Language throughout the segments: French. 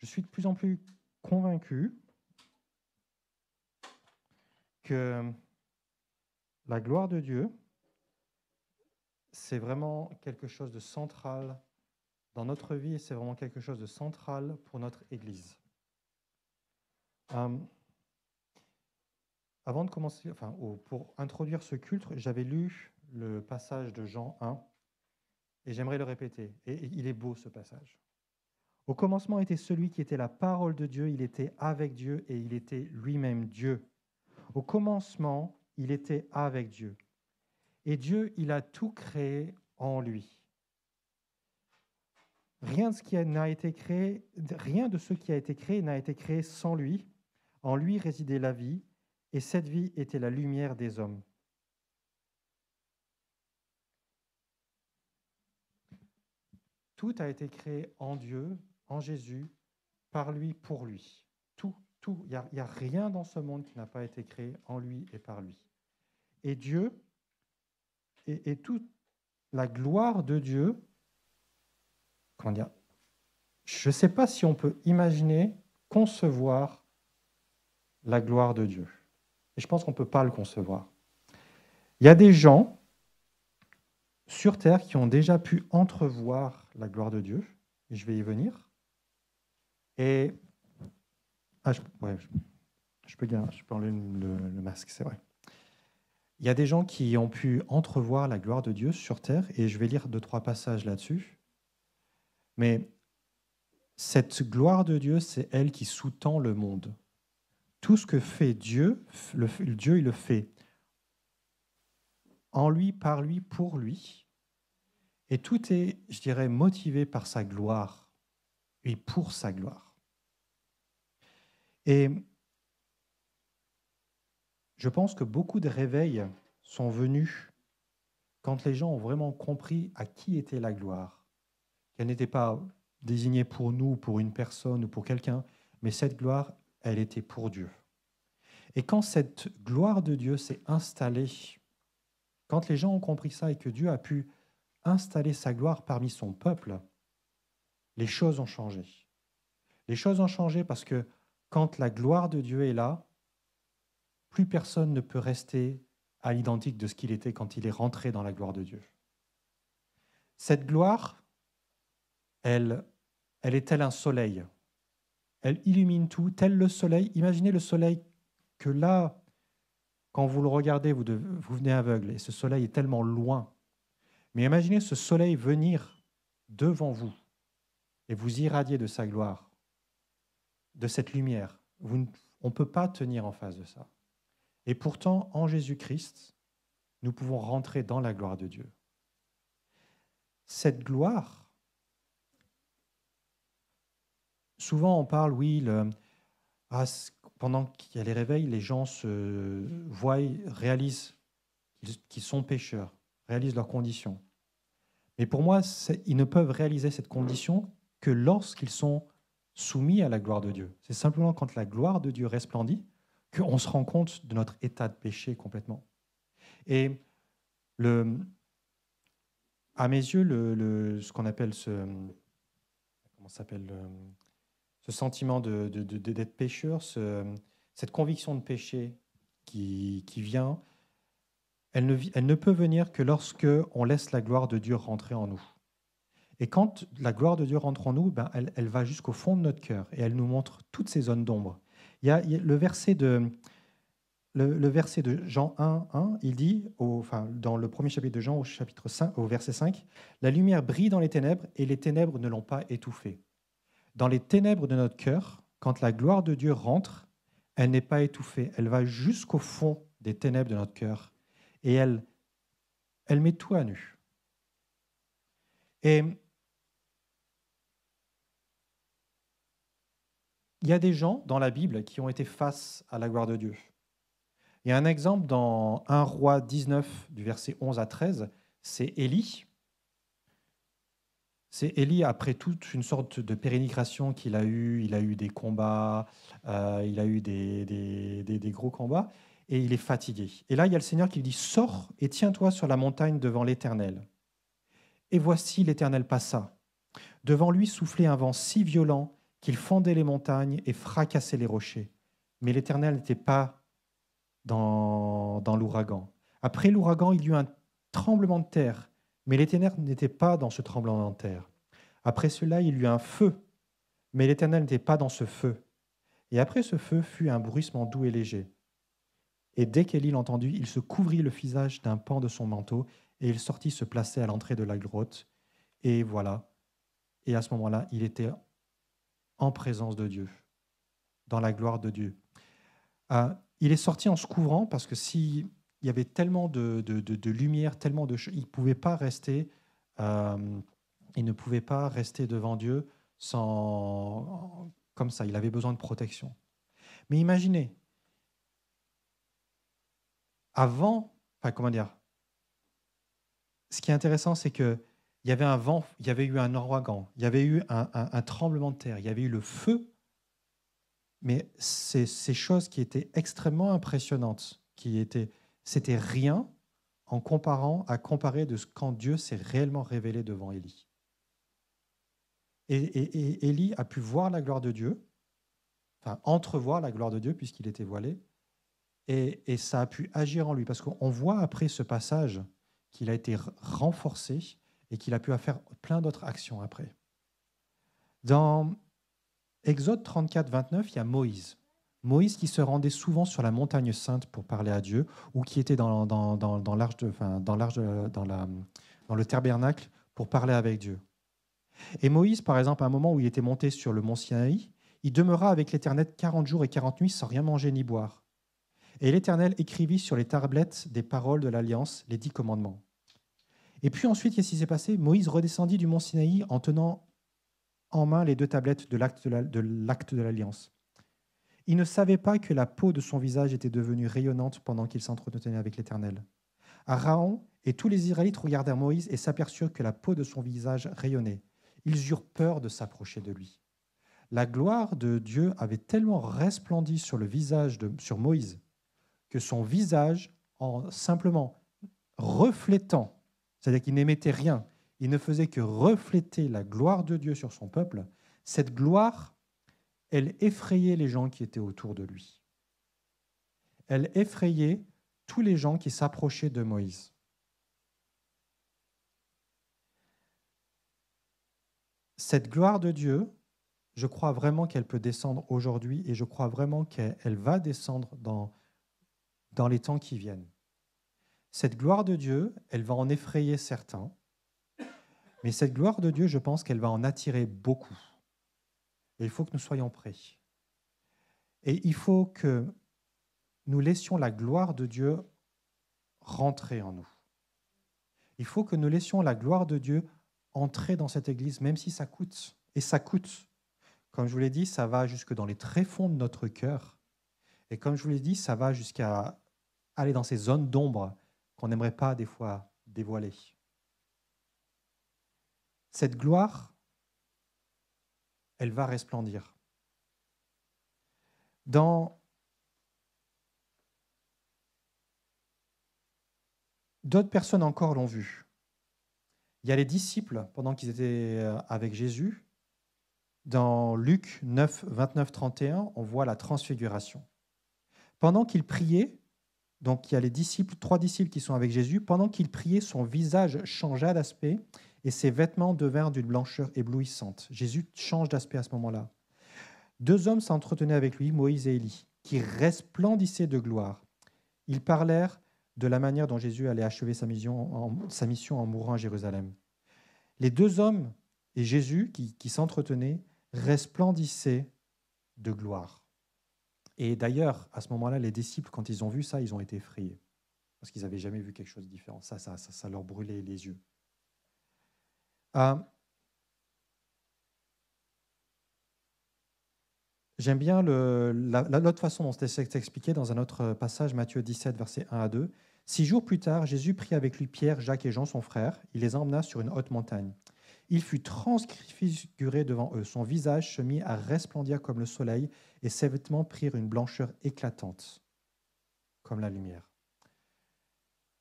je suis de plus en plus convaincu que la gloire de Dieu, c'est vraiment quelque chose de central dans notre vie et c'est vraiment quelque chose de central pour notre Église. Euh, avant de commencer, enfin, pour introduire ce culte, j'avais lu le passage de Jean 1 et j'aimerais le répéter. Et il est beau ce passage. Au commencement était celui qui était la parole de Dieu, il était avec Dieu et il était lui-même Dieu. Au commencement, il était avec Dieu. Et Dieu, il a tout créé en lui. Rien de ce qui été créé, rien de ce qui a été créé n'a été créé sans lui. En lui résidait la vie, et cette vie était la lumière des hommes. Tout a été créé en Dieu en Jésus, par lui, pour lui. Tout, tout. Il n'y a, rien dans ce monde qui n'a pas été créé en lui et par lui. Et Dieu, et, toute la gloire de Dieu, comment dire, je ne sais pas si on peut imaginer, concevoir la gloire de Dieu. Et je pense qu'on ne peut pas le concevoir. Il y a des gens sur Terre qui ont déjà pu entrevoir la gloire de Dieu, et je vais y venir. Et. Ah, je, ouais, je, peux, je enlever le, masque, c'est vrai. Il y a des gens qui ont pu entrevoir la gloire de Dieu sur terre, et je vais lire deux, trois passages là-dessus. Mais cette gloire de Dieu, c'est elle qui sous-tend le monde. Tout ce que fait Dieu, Dieu, il le fait en lui, par lui, pour lui. Et tout est, je dirais, motivé par sa gloire et pour sa gloire. Et je pense que beaucoup de réveils sont venus quand les gens ont vraiment compris à qui était la gloire, qu'elle n'était pas désignée pour nous, pour une personne ou pour quelqu'un, mais cette gloire, elle était pour Dieu. Et quand cette gloire de Dieu s'est installée, quand les gens ont compris ça et que Dieu a pu installer sa gloire parmi son peuple, les choses ont changé. Les choses ont changé parce que quand la gloire de Dieu est là, plus personne ne peut rester à l'identique de ce qu'il était quand il est rentré dans la gloire de Dieu. Cette gloire, elle, elle est telle un soleil. Elle illumine tout, tel le soleil. Imaginez le soleil que là, quand vous le regardez, vous, vous venez aveugle, et ce soleil est tellement loin. Mais imaginez ce soleil venir devant vous et vous irradier de sa gloire de cette lumière. on ne peut pas tenir en face de ça. Et pourtant, en Jésus-Christ, nous pouvons rentrer dans la gloire de Dieu. Cette gloire, souvent on parle, oui, le, ah, pendant qu'il y a les réveils, les gens se voient, réalisent qu'ils sont pécheurs, réalisent leurs conditions. Mais pour moi, ils ne peuvent réaliser cette condition que lorsqu'ils sont soumis à la gloire de Dieu. C'est simplement quand la gloire de Dieu resplendit qu'on se rend compte de notre état de péché complètement. Et à mes yeux, ce qu'on appelle ce, s'appelle, ce sentiment de, d'être pécheur, cette conviction de péché qui, vient, elle ne, elle ne peut venir que lorsque on laisse la gloire de Dieu rentrer en nous. Et quand la gloire de Dieu rentre en nous, ben elle, va jusqu'au fond de notre cœur et elle nous montre toutes ces zones d'ombre. Il y a, le verset de, le, verset de Jean 1, 1 il dit, enfin, dans le premier chapitre de Jean, au, chapitre 5, au verset 5, La lumière brille dans les ténèbres et les ténèbres ne l'ont pas étouffée. Dans les ténèbres de notre cœur, quand la gloire de Dieu rentre, elle n'est pas étouffée, elle va jusqu'au fond des ténèbres de notre cœur et elle, elle met tout à nu. Et Il y a des gens dans la Bible qui ont été face à la gloire de Dieu. Il y a un exemple dans 1 roi 19 du verset 11 à 13, c'est Élie. C'est Élie après toute une sorte de pérénigration qu'il a eue, Il a eu des combats, euh, il a eu des, des gros combats et il est fatigué. Et là, il y a le Seigneur qui lui dit Sors et tiens-toi sur la montagne devant l'Éternel. Et voici, l'Éternel passa. Devant lui soufflait un vent si violent qu'il fondait les montagnes et fracassait les rochers. Mais l'Éternel n'était pas dans, dans l'ouragan. Après l'ouragan, il y eut un tremblement de terre, mais l'Éternel n'était pas dans ce tremblement de terre. Après cela, il y eut un feu, mais l'Éternel n'était pas dans ce feu. Et après ce feu fut un bruissement doux et léger. Et dès qu'Élie l'entendit, il se couvrit le visage d'un pan de son manteau, et il sortit se placer à l'entrée de la grotte. Et voilà. Et à ce moment-là, il était en présence de Dieu, dans la gloire de Dieu. Euh, il est sorti en se couvrant parce que s'il il y avait tellement de, lumière, tellement de il ne pouvait pas rester, euh, il ne pouvait pas rester devant Dieu sans comme ça. Il avait besoin de protection. Mais imaginez, avant, enfin comment dire, ce qui est intéressant, c'est que il y avait un vent, il y avait eu un ouragan, il y avait eu un, tremblement de terre, il y avait eu le feu. Mais ces, choses qui étaient extrêmement impressionnantes, qui étaient, c'était rien en comparant à comparer de ce quand Dieu s'est réellement révélé devant Élie. Et, Élie a pu voir la gloire de Dieu, enfin entrevoir la gloire de Dieu puisqu'il était voilé, et, et, ça a pu agir en lui parce qu'on voit après ce passage qu'il a été renforcé, et qu'il a pu faire plein d'autres actions après. Dans Exode 34, 29, il y a Moïse. Moïse qui se rendait souvent sur la montagne sainte pour parler à Dieu, ou qui était dans, dans, dans, l'arche enfin, dans, dans, la, dans le tabernacle pour parler avec Dieu. Et Moïse, par exemple, à un moment où il était monté sur le mont Sinaï, il demeura avec l'Éternel 40 jours et 40 nuits sans rien manger ni boire. Et l'Éternel écrivit sur les tablettes des paroles de l'Alliance les dix commandements. Et puis ensuite, qu'est-ce qui s'est passé Moïse redescendit du mont Sinaï en tenant en main les deux tablettes de l'acte de l'alliance. il ne savait pas que la peau de son visage était devenue rayonnante pendant qu'il s'entretenait avec l'Éternel. Araon et tous les Israélites regardèrent Moïse et s'aperçurent que la peau de son visage rayonnait. Ils eurent peur de s'approcher de lui. La gloire de Dieu avait tellement resplendi sur le visage de sur Moïse que son visage, en simplement reflétant c'est-à-dire qu'il n'émettait rien. Il ne faisait que refléter la gloire de Dieu sur son peuple. Cette gloire, elle effrayait les gens qui étaient autour de lui. Elle effrayait tous les gens qui s'approchaient de Moïse. Cette gloire de Dieu, je crois vraiment qu'elle peut descendre aujourd'hui et je crois vraiment qu'elle va descendre dans, dans les temps qui viennent. Cette gloire de Dieu, elle va en effrayer certains, mais cette gloire de Dieu, je pense qu'elle va en attirer beaucoup. Et il faut que nous soyons prêts. Et il faut que nous laissions la gloire de Dieu rentrer en nous. Il faut que nous laissions la gloire de Dieu entrer dans cette Église, même si ça coûte. Et ça coûte. Comme je vous l'ai dit, ça va jusque dans les tréfonds de notre cœur. Et comme je vous l'ai dit, ça va jusqu'à aller dans ces zones d'ombre qu'on n'aimerait pas des fois dévoiler. Cette gloire, elle va resplendir. Dans d'autres personnes encore l'ont vu. Il y a les disciples pendant qu'ils étaient euh, avec Jésus. Dans Luc 9, 29, 31, on voit la transfiguration. Pendant qu'ils priaient, donc il y a les disciples, trois disciples qui sont avec Jésus. Pendant qu'il priait, son visage changea d'aspect et ses vêtements devinrent d'une blancheur éblouissante. Jésus change d'aspect à ce moment-là. Deux hommes s'entretenaient avec lui, Moïse et Élie, qui resplendissaient de gloire. Ils parlèrent de la manière dont Jésus allait achever sa mission en, mourant à Jérusalem. Les deux hommes et Jésus qui s'entretenaient resplendissaient de gloire. Et d'ailleurs, à ce moment-là, les disciples, quand ils ont vu ça, ils ont été effrayés. Parce qu'ils n'avaient jamais vu quelque chose de différent. Ça, ça, ça, leur brûlait les yeux. Euh, j'aime bien l'autre la, façon dont c'est expliqué dans un autre passage, Matthieu 17, versets 1 à 2. Six jours plus tard, Jésus prit avec lui Pierre, Jacques et Jean, son frère. Il les emmena sur une haute montagne. Il fut transfiguré devant eux. Son visage se mit à resplendir comme le soleil, et ses vêtements prirent une blancheur éclatante, comme la lumière.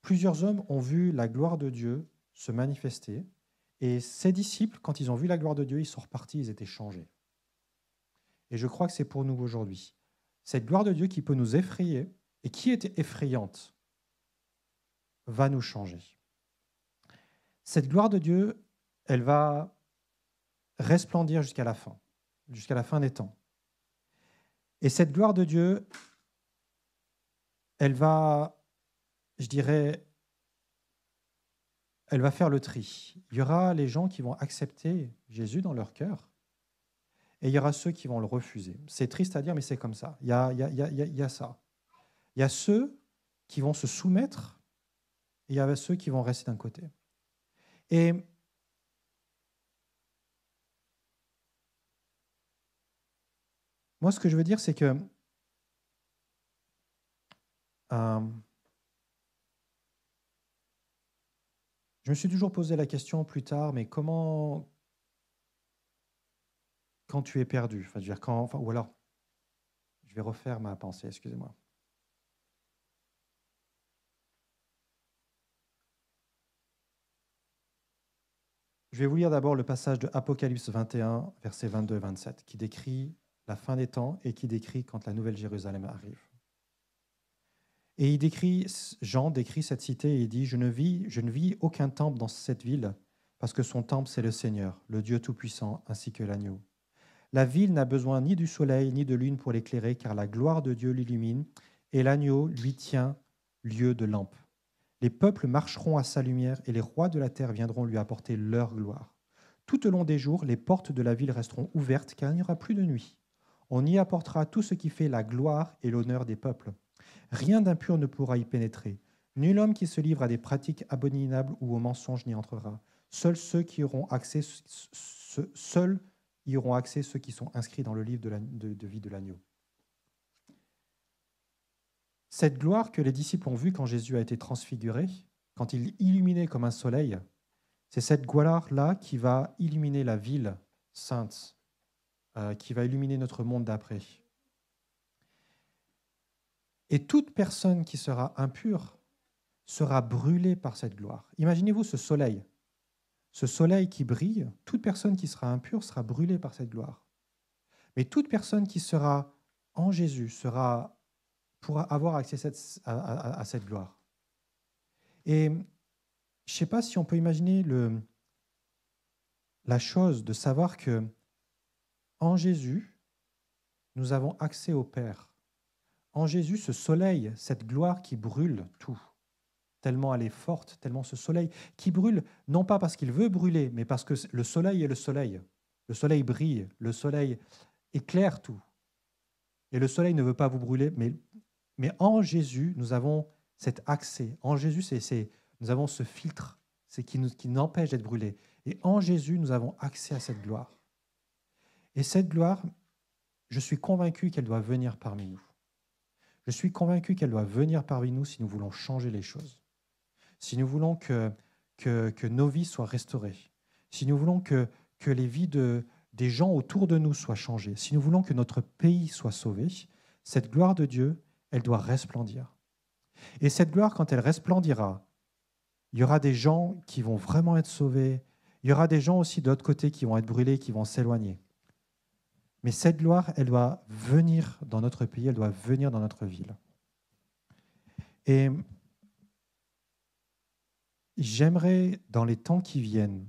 Plusieurs hommes ont vu la gloire de Dieu se manifester, et ses disciples, quand ils ont vu la gloire de Dieu, ils sont repartis, ils étaient changés. Et je crois que c'est pour nous aujourd'hui. Cette gloire de Dieu qui peut nous effrayer, et qui était effrayante, va nous changer. Cette gloire de Dieu elle va resplendir jusqu'à la fin, jusqu'à la fin des temps. Et cette gloire de Dieu, elle va, je dirais, elle va faire le tri. Il y aura les gens qui vont accepter Jésus dans leur cœur, et il y aura ceux qui vont le refuser. C'est triste à dire, mais c'est comme ça. Il y a, ça. Il y a ceux qui vont se soumettre, et il y a ceux qui vont rester d'un côté. Et Moi, ce que je veux dire, c'est que euh, je me suis toujours posé la question plus tard, mais comment quand tu es perdu, enfin, dire quand, ou alors, je vais refaire ma pensée, excusez-moi. Je vais vous lire d'abord le passage de Apocalypse 21, versets 22 et 27, qui décrit la fin des temps et qui décrit quand la nouvelle Jérusalem arrive. Et il décrit, Jean décrit cette cité et dit, je ne, vis, je ne vis aucun temple dans cette ville, parce que son temple, c'est le Seigneur, le Dieu Tout-Puissant, ainsi que l'agneau. La ville n'a besoin ni du soleil ni de lune pour l'éclairer, car la gloire de Dieu l'illumine, et l'agneau lui tient lieu de lampe. Les peuples marcheront à sa lumière, et les rois de la terre viendront lui apporter leur gloire. Tout au long des jours, les portes de la ville resteront ouvertes, car il n'y aura plus de nuit. On y apportera tout ce qui fait la gloire et l'honneur des peuples. Rien d'impur ne pourra y pénétrer. Nul homme qui se livre à des pratiques abominables ou aux mensonges n'y entrera. Seuls ceux qui auront accès, seuls y auront accès ceux qui sont inscrits dans le livre de, de vie de l'agneau. Cette gloire que les disciples ont vue quand Jésus a été transfiguré, quand il illuminait comme un soleil, c'est cette gloire-là qui va illuminer la ville sainte euh, qui va illuminer notre monde d'après. Et toute personne qui sera impure sera brûlée par cette gloire. Imaginez-vous ce soleil. Ce soleil qui brille, toute personne qui sera impure sera brûlée par cette gloire. Mais toute personne qui sera en Jésus sera, pourra avoir accès à, cette, gloire. Et je ne sais pas si on peut imaginer le, la chose de savoir que en Jésus, nous avons accès au Père. En Jésus, ce soleil, cette gloire qui brûle tout, tellement elle est forte, tellement ce soleil qui brûle, non pas parce qu'il veut brûler, mais parce que le soleil est le soleil. Le soleil brille, le soleil éclaire tout. Et le soleil ne veut pas vous brûler, mais, mais en Jésus, nous avons cet accès. En Jésus, c'est, nous avons ce filtre c'est qui, nous, qui n'empêche d'être brûlés. Et en Jésus, nous avons accès à cette gloire. Et cette gloire, je suis convaincu qu'elle doit venir parmi nous. Je suis convaincu qu'elle doit venir parmi nous si nous voulons changer les choses, si nous voulons que, que, nos vies soient restaurées, si nous voulons que, que les vies de, des gens autour de nous soient changées, si nous voulons que notre pays soit sauvé, cette gloire de Dieu, elle doit resplendir. Et cette gloire, quand elle resplendira, il y aura des gens qui vont vraiment être sauvés, il y aura des gens aussi de l'autre côté qui vont être brûlés, qui vont s'éloigner. Mais cette gloire, elle doit venir dans notre pays, elle doit venir dans notre ville. Et j'aimerais, dans les temps qui viennent,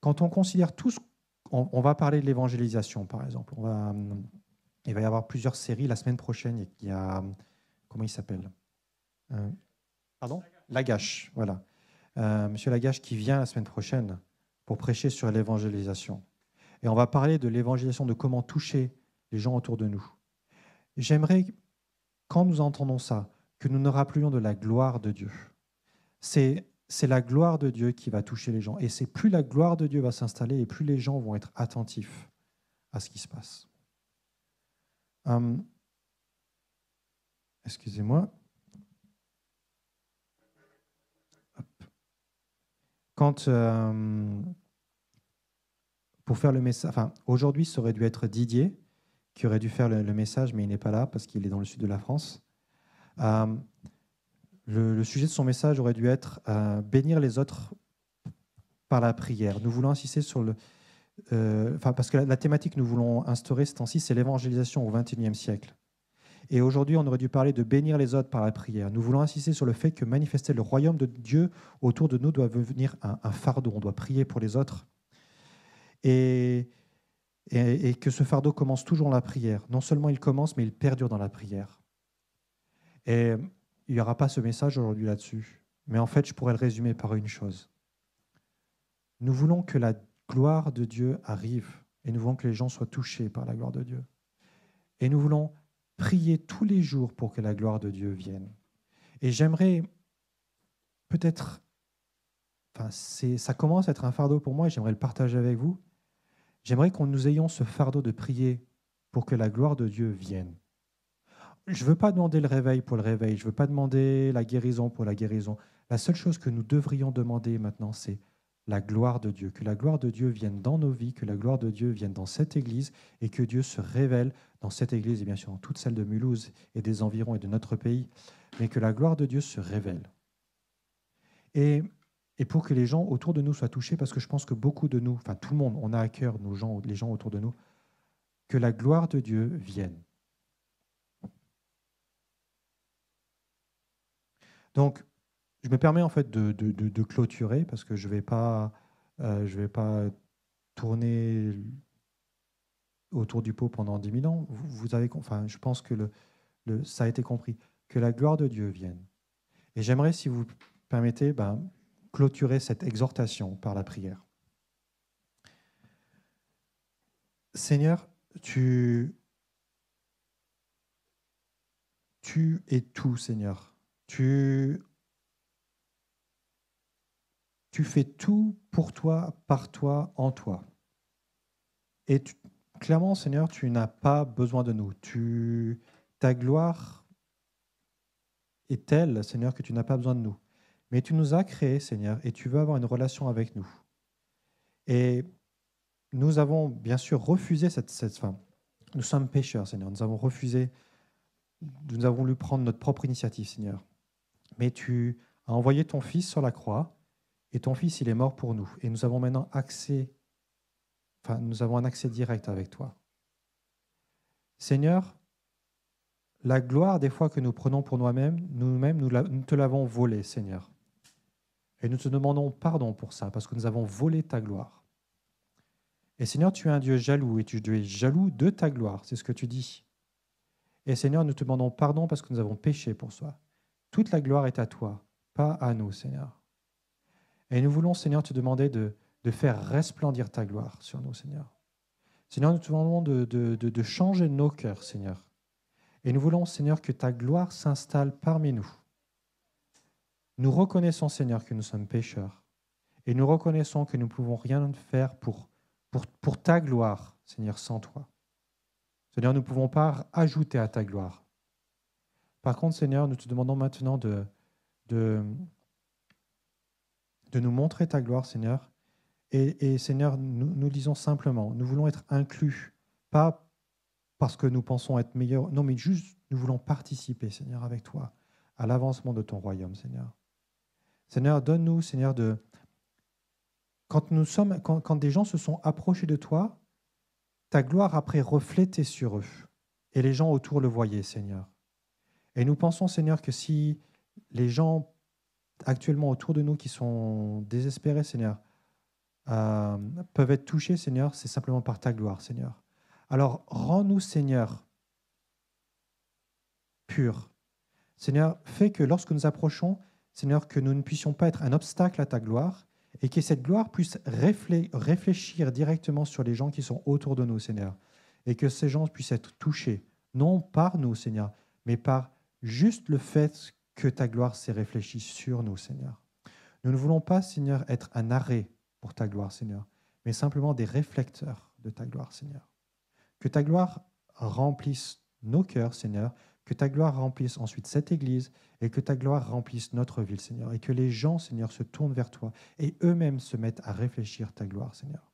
quand on considère tout ce on, va parler de l'évangélisation, par exemple. On il va y avoir plusieurs séries la semaine prochaine. Il y a, comment il s'appelle euh, Pardon Lagache, voilà. Euh, monsieur Lagache qui vient la semaine prochaine pour prêcher sur l'évangélisation. Et on va parler de l'évangélisation, de comment toucher les gens autour de nous. J'aimerais, quand nous entendons ça, que nous nous rappelions de la gloire de Dieu. C'est c'est la gloire de Dieu qui va toucher les gens. Et c'est plus la gloire de Dieu va s'installer et plus les gens vont être attentifs à ce qui se passe. Hum. Excusez-moi. Quand, hum, pour faire le message. Enfin, aujourd'hui, ça aurait dû être Didier qui aurait dû faire le, message, mais il n'est pas là parce qu'il est dans le sud de la France. Euh, le, sujet de son message aurait dû être euh, bénir les autres par la prière. Nous voulons insister sur le. Euh, enfin, parce que la, thématique que nous voulons instaurer ce temps-ci, c'est l'évangélisation au XXIe siècle. Et aujourd'hui, on aurait dû parler de bénir les autres par la prière. Nous voulons insister sur le fait que manifester le royaume de Dieu autour de nous doit devenir un fardeau. On doit prier pour les autres et, que ce fardeau commence toujours la prière. Non seulement il commence, mais il perdure dans la prière. Et il n'y aura pas ce message aujourd'hui là-dessus. Mais en fait, je pourrais le résumer par une chose. Nous voulons que la gloire de Dieu arrive et nous voulons que les gens soient touchés par la gloire de Dieu. Et nous voulons prier tous les jours pour que la gloire de Dieu vienne. Et j'aimerais peut-être, enfin ça commence à être un fardeau pour moi et j'aimerais le partager avec vous, J'aimerais qu'on nous ayons ce fardeau de prier pour que la gloire de Dieu vienne. Je ne veux pas demander le réveil pour le réveil, je ne veux pas demander la guérison pour la guérison. La seule chose que nous devrions demander maintenant, c'est la gloire de Dieu, que la gloire de Dieu vienne dans nos vies, que la gloire de Dieu vienne dans cette Église et que Dieu se révèle dans cette Église et bien sûr dans toute celles de Mulhouse et des environs et de notre pays, mais que la gloire de Dieu se révèle. Et et pour que les gens autour de nous soient touchés, parce que je pense que beaucoup de nous, enfin tout le monde, on a à cœur les gens autour de nous, que la gloire de Dieu vienne. Donc, je me permets en fait de, clôturer parce que je ne vais, pas, euh, vais pas tourner autour du pot pendant 10 000 ans. Vous, avez, enfin, je pense que ça a été compris. Que la gloire de Dieu vienne. Et j'aimerais, si vous permettez, ben, clôturer cette exhortation par la prière. Seigneur, tu, tu es tout, Seigneur. Tu, tu fais tout pour toi, par toi, en toi. Et clairement, Seigneur, tu n'as pas besoin de nous. Tu, ta gloire est telle, Seigneur, que tu n'as pas besoin de nous. Mais tu nous as créés, Seigneur, et tu veux avoir une relation avec nous. Et nous avons bien sûr refusé cette, cette fin. Nous sommes pécheurs, Seigneur. Nous avons refusé, nous avons voulu prendre notre propre initiative, Seigneur. Mais tu as envoyé ton Fils sur la croix, et ton Fils, il est mort pour nous. Et nous avons maintenant accès, enfin, nous avons un accès direct avec toi. Seigneur, la gloire des fois que nous prenons pour nous-mêmes, nous-mêmes, nous te l'avons volée, Seigneur. Et nous te demandons pardon pour ça, parce que nous avons volé ta gloire. Et Seigneur, tu es un Dieu jaloux, et tu es jaloux de ta gloire, c'est ce que tu dis. Et Seigneur, nous te demandons pardon parce que nous avons péché pour soi. Toute la gloire est à toi, pas à nous, Seigneur. Et nous voulons, Seigneur, te demander de, faire resplendir ta gloire sur nous, Seigneur. Seigneur, nous te demandons de, de changer nos cœurs, Seigneur. Et nous voulons, Seigneur, que ta gloire s'installe parmi nous. Nous reconnaissons, Seigneur, que nous sommes pécheurs. Et nous reconnaissons que nous ne pouvons rien faire pour, ta gloire, Seigneur, sans toi. Seigneur, nous ne pouvons pas ajouter à ta gloire. Par contre, Seigneur, nous te demandons maintenant de, nous montrer ta gloire, Seigneur. Et, Seigneur, nous, nous disons simplement, nous voulons être inclus, pas parce que nous pensons être meilleurs, non, mais juste, nous voulons participer, Seigneur, avec toi, à l'avancement de ton royaume, Seigneur. Seigneur, donne-nous, Seigneur, de... Quand, nous sommes, quand, des gens se sont approchés de toi, ta gloire après reflété sur eux. Et les gens autour le voyaient, Seigneur. Et nous pensons, Seigneur, que si les gens actuellement autour de nous qui sont désespérés, Seigneur, euh, peuvent être touchés, Seigneur, c'est simplement par ta gloire, Seigneur. Alors rends-nous, Seigneur, pur. Seigneur, fais que lorsque nous approchons, Seigneur, que nous ne puissions pas être un obstacle à ta gloire et que cette gloire puisse réfléchir directement sur les gens qui sont autour de nous, Seigneur, et que ces gens puissent être touchés, non par nous, Seigneur, mais par juste le fait que ta gloire s'est réfléchie sur nous, Seigneur. Nous ne voulons pas, Seigneur, être un arrêt pour ta gloire, Seigneur, mais simplement des réflecteurs de ta gloire, Seigneur. Que ta gloire remplisse nos cœurs, Seigneur, que ta gloire remplisse ensuite cette Église et que ta gloire remplisse notre ville, Seigneur. Et que les gens, Seigneur, se tournent vers toi et eux-mêmes se mettent à réfléchir ta gloire, Seigneur.